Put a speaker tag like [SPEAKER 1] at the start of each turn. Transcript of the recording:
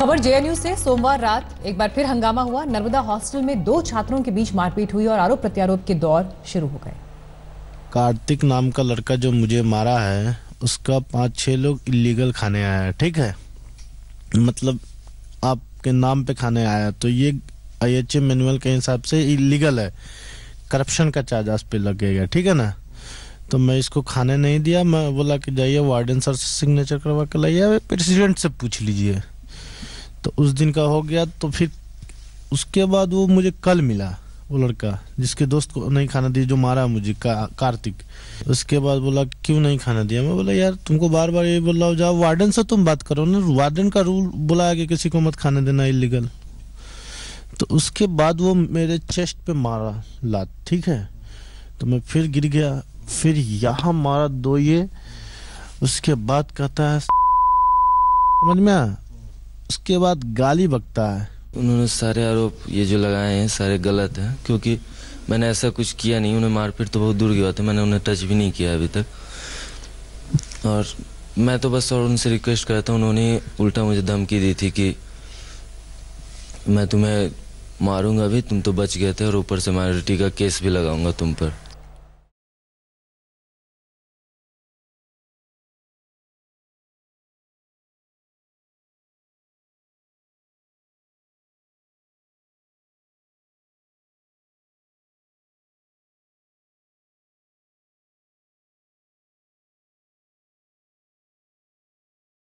[SPEAKER 1] खबर जेएनयू से सोमवार
[SPEAKER 2] रात एक बार फिर हंगामा हुआ नर्मदा हॉस्टल में दो छात्रों के बीच मारपीट हुई और आरोप प्रत्यारोप के दौर शुरू हो गए कार्तिक नाम का लड़का जो मुझे मारा है उसका पाँच छह लोग इलीगल खाने आया है ठीक है मतलब आपके नाम पे खाने आया तो ये आई एच एम मैनुअल के हिसाब से इलीगल है करप्शन का चार्ज आज पे लगेगा ठीक है ना तो मैं इसको खाने नहीं दिया मैं बोला कि जाइए वार्डन सर से सिग्नेचर करवा के लाइए प्रेसिडेंट से पूछ लीजिए तो उस दिन का हो गया तो फिर उसके बाद वो मुझे कल मिला वो लड़का जिसके दोस्त को नहीं खाना दिया जो मारा मुझे का, कार्तिक उसके बाद बोला क्यों नहीं खाना दिया मैं बोला यार तुमको बार बार ये बोल रहा हूँ जाओ वार्डन से तुम बात करो ना वार्डन का रूल बोला है कि किसी को मत खाना देना इलीगल तो उसके बाद वो मेरे चेस्ट पे मारा लात ठीक है तो मैं फिर गिर गया फिर यहाँ मारा दो ये उसके बाद कहता है समझ में आया उसके बाद गाली बकता है
[SPEAKER 1] उन्होंने सारे आरोप ये जो लगाए हैं सारे गलत हैं क्योंकि मैंने ऐसा कुछ किया नहीं उन्हें मारपीट तो बहुत दूर की बात है मैंने उन्हें टच भी नहीं किया अभी तक और मैं तो बस और उनसे रिक्वेस्ट करता हूँ उन्होंने उल्टा मुझे धमकी दी थी कि मैं तुम्हें मारूंगा भी तुम तो बच गए थे और ऊपर से मायोरिटी का केस भी लगाऊंगा तुम पर